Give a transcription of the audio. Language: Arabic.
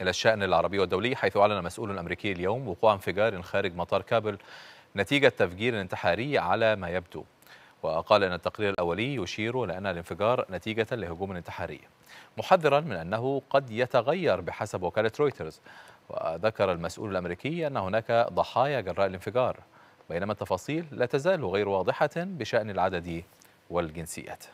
إلى الشأن العربي والدولي حيث أعلن مسؤول أمريكي اليوم وقوع انفجار خارج مطار كابل نتيجة تفجير انتحاري على ما يبدو وقال أن التقرير الأولي يشير إلى أن الانفجار نتيجة لهجوم انتحاري محذرا من أنه قد يتغير بحسب وكالة رويترز وذكر المسؤول الأمريكي أن هناك ضحايا جراء الانفجار بينما التفاصيل لا تزال غير واضحة بشأن العدد والجنسيات